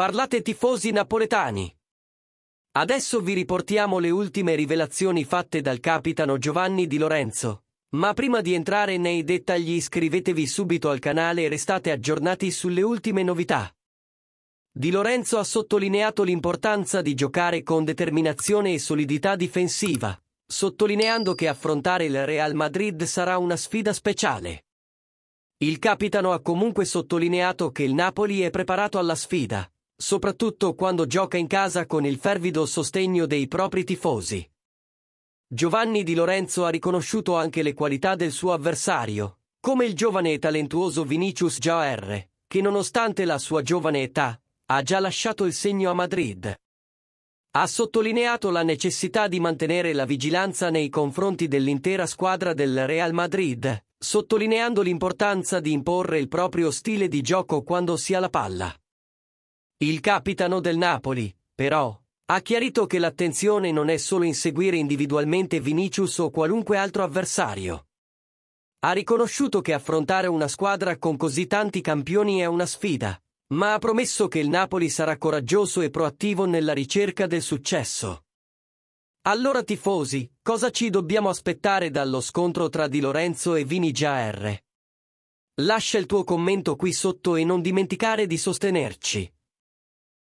parlate tifosi napoletani. Adesso vi riportiamo le ultime rivelazioni fatte dal capitano Giovanni Di Lorenzo. Ma prima di entrare nei dettagli iscrivetevi subito al canale e restate aggiornati sulle ultime novità. Di Lorenzo ha sottolineato l'importanza di giocare con determinazione e solidità difensiva, sottolineando che affrontare il Real Madrid sarà una sfida speciale. Il capitano ha comunque sottolineato che il Napoli è preparato alla sfida, soprattutto quando gioca in casa con il fervido sostegno dei propri tifosi. Giovanni Di Lorenzo ha riconosciuto anche le qualità del suo avversario, come il giovane e talentuoso Vinicius Jaer, che nonostante la sua giovane età, ha già lasciato il segno a Madrid. Ha sottolineato la necessità di mantenere la vigilanza nei confronti dell'intera squadra del Real Madrid, sottolineando l'importanza di imporre il proprio stile di gioco quando si ha la palla. Il capitano del Napoli, però, ha chiarito che l'attenzione non è solo inseguire individualmente Vinicius o qualunque altro avversario. Ha riconosciuto che affrontare una squadra con così tanti campioni è una sfida, ma ha promesso che il Napoli sarà coraggioso e proattivo nella ricerca del successo. Allora tifosi, cosa ci dobbiamo aspettare dallo scontro tra Di Lorenzo e Vini Jr? Lascia il tuo commento qui sotto e non dimenticare di sostenerci.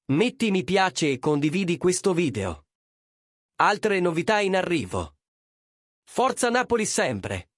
Metti mi piace e condividi questo video. Altre novità in arrivo. Forza Napoli sempre!